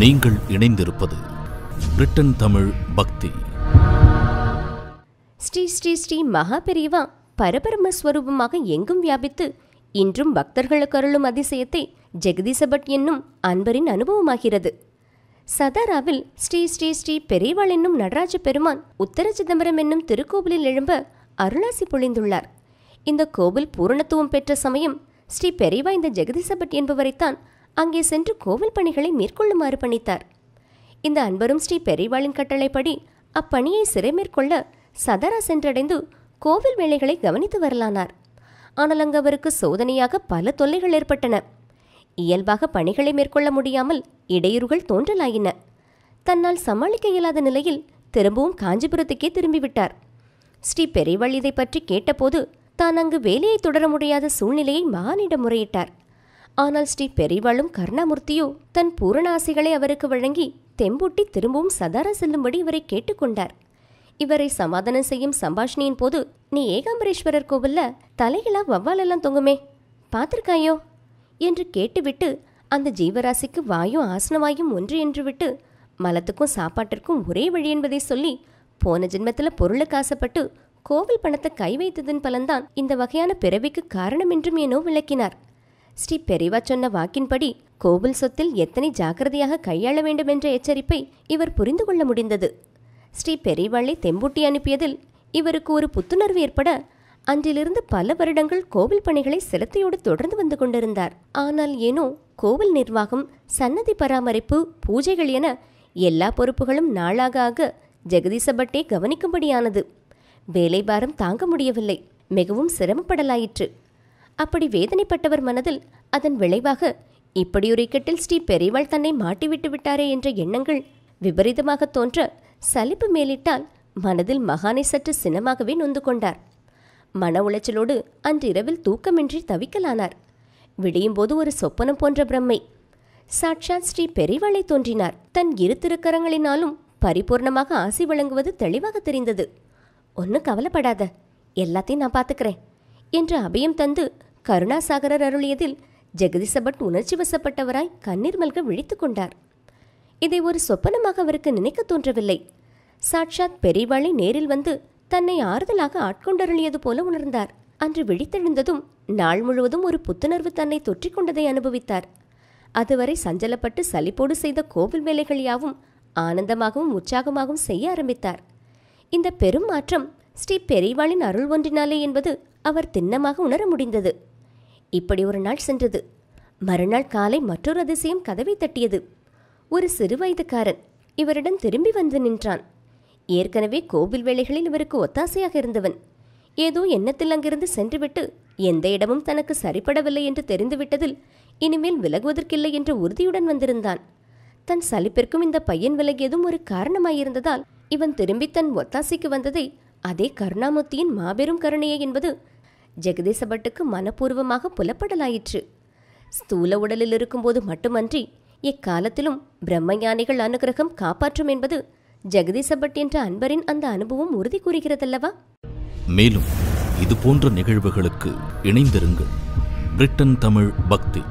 நீங்கள் இணைந்திருப்பது பிரிட்டன் தமிழ் பக்தி ஸ்ரீ ஸ்ரீ ஸ்ரீ மகாபெரிவா பரபரம ஸ்வரூபமாக எங்கும் வியாபித்து இன்றும் பக்தர்களுக்கு அருளும் அதிசயத்தை ஜெகதீசபட் என்னும் அன்பரின் அனுபவமாகிறது சதாராவில் ஸ்ரீ ஸ்ரீ ஸ்ரீ பெரியவாள் என்னும் நடராஜ பெருமான் உத்தர சிதம்பரம் என்னும் திருக்கோவிலில் எழும்ப அருளாசி பொழிந்துள்ளார் இந்த கோவில் பூரணத்துவம் பெற்ற சமயம் ஸ்ரீ பெரியவா இந்த ஜெகதீசபட் என்பவரைத்தான் அங்கே சென்று கோவில் பணிகளை மேற்கொள்ளுமாறு பணித்தார் இந்த அன்பரும் ஸ்ரீ பெரிவாளின் கட்டளைப்படி அப்பணியை சிறை மேற்கொள்ள சதரா சென்றடைந்து கோவில் வேலைகளை கவனித்து வரலானார் ஆனால் அங்கு அவருக்கு சோதனையாக பல தொல்லைகள் ஏற்பட்டன இயல்பாக பணிகளை மேற்கொள்ள முடியாமல் இடையூறுகள் தோன்றலாயின தன்னால் சமாளிக்க இயலாத நிலையில் திரும்பவும் காஞ்சிபுரத்துக்கே திரும்பிவிட்டார் ஸ்ரீ பெரிவள் இதை பற்றி கேட்டபோது தான் அங்கு வேலையை தொடர முடியாத சூழ்நிலையை மகானிடம் முறையிட்டார் ஆனால் ஸ்ரீ பெரிவாளும் கர்ணமூர்த்தியோ தன் பூரணாசிகளை அவருக்கு வழங்கி தெம்பூட்டி திரும்பவும் சதாரா செல்லும்படி இவரை கேட்டுக்கொண்டார் இவரை சமாதானம் செய்யும் சம்பாஷணியின் போது நீ ஏகாம்பரேஸ்வரர் கோவில்ல தலையிலா வவ்வாலெல்லாம் தொங்குமே பார்த்துருக்காயோ என்று கேட்டுவிட்டு அந்த ஜீவராசிக்கு வாயும் ஆசனவாயும் ஒன்று என்று விட்டு மலத்துக்கும் சாப்பாட்டிற்கும் ஒரே வழி என்பதை சொல்லி போன ஜென்மத்தில் பொருளுக்கு ஆசைப்பட்டு கோவில் பணத்தை கை வைத்ததன் பலன்தான் இந்த வகையான பிறவிக்கு காரணம் என்றும் ஏனோ விளக்கினார் ஸ்ரீ பெரிவா சொன்ன வாக்கின்படி கோவில் சொத்தில் எத்தனை ஜாக்கிரதையாக கையாள வேண்டும் என்ற எச்சரிப்பை இவர் புரிந்து கொள்ள முடிந்தது ஸ்ரீ பெரிவாளை தெம்பூட்டி அனுப்பியதில் இவருக்கு ஒரு புத்துணர்வு ஏற்பட அன்றிலிருந்து பல வருடங்கள் கோவில் பணிகளை செலுத்தையோடு தொடர்ந்து வந்து கொண்டிருந்தார் ஆனால் ஏனோ கோவில் நிர்வாகம் சன்னதி பராமரிப்பு பூஜைகள் என எல்லா பொறுப்புகளும் நாளாக ஆக ஜெகதீசபட்டே கவனிக்கும்படியானது வேலைபாரம் தாங்க முடியவில்லை மிகவும் சிரமப்படலாயிற்று அப்படி வேதனைப்பட்டவர் மனதில் அதன் விளைவாக இப்படியொரு இக்கட்டில் ஸ்ரீ பெரியவாள் தன்னை மாட்டிவிட்டு விட்டாரே என்ற எண்ணங்கள் விபரீதமாக தோன்ற சலிப்பு மேலிட்டால் மனதில் மகானை சற்று சினமாகவே நொந்து கொண்டார் மன உளைச்சலோடு அன்றிரவில் தூக்கமின்றி தவிக்கலானார் விடியும் போது ஒரு சொப்பனம் போன்ற பிரம்மை சாட்சாத் ஸ்ரீ பெரிவாளை தோன்றினார் தன் இரு திருக்கரங்களினாலும் பரிபூர்ணமாக ஆசி வழங்குவது தெளிவாக தெரிந்தது ஒன்றும் கவலைப்படாத எல்லாத்தையும் நான் பார்த்துக்கிறேன் என்று அபயம் தந்து கருணாசாகரர் அருளியதில் ஜெகதீசபட் உணர்ச்சி வசப்பட்டவராய் கண்ணீர் மல்க விழித்துக் கொண்டார் இதை ஒரு சொப்பனமாக அவருக்கு நினைக்க தோன்றவில்லை சாட்சாத் பெரியவாளை நேரில் வந்து தன்னை ஆறுதலாக ஆட்கொண்டருளியது போல உணர்ந்தார் அன்று விழித்தெழுந்ததும் நாள் முழுவதும் ஒரு புத்துணர்வு தன்னை தொற்றிக் கொண்டதை அனுபவித்தார் அதுவரை சஞ்சலப்பட்டு சலிப்போடு செய்த கோவில் வேலைகள் யாவும் ஆனந்தமாகவும் உற்சாகமாகவும் செய்ய ஆரம்பித்தார் இந்த பெரும் மாற்றம் ஸ்ரீ பெரிவாளின் அருள் ஒன்றினாலே என்பது அவர் திண்ணமாக உணர முடிந்தது இப்படி ஒரு நாள் சென்றது மறுநாள் காலை மற்றொரு அதிசயம் கதவை தட்டியது ஒரு சிறுவயதுக்காரன் இவரிடம் திரும்பி வந்து நின்றான் ஏற்கனவே கோவில் வேலைகளில் இவருக்கு ஒத்தாசையாக இருந்தவன் ஏதோ எண்ணத்தில் அங்கிருந்து சென்றுவிட்டு எந்த இடமும் தனக்கு சரிபடவில்லை என்று தெரிந்துவிட்டதில் இனிமேல் விலகுவதற்கில்லை என்ற உறுதியுடன் வந்திருந்தான் தன் சலிப்பிற்கும் இந்த பையன் விலகியதும் ஒரு காரணமாயிருந்ததால் இவன் திரும்பி தன் ஒத்தாசைக்கு வந்ததை அதே கருணாமூர்த்தியின் மாபெரும் கருணையே என்பது ஜெகதீச பட்டுக்கு மனப்பூர்வமாக புலப்படலாயிற்று ஸ்தூல உடலில் இருக்கும்போது மட்டுமன்றி எக்காலத்திலும் பிரம்மஞானிகள் அனுகிரகம் காப்பாற்றும் என்பது ஜெகதீச பட் என்ற அன்பரின் அந்த அனுபவம் உறுதி கூறுகிறதல்லவா மேலும் இது போன்ற நிகழ்வுகளுக்கு இணைந்திருங்கள் பிரிட்டன் தமிழ் பக்தி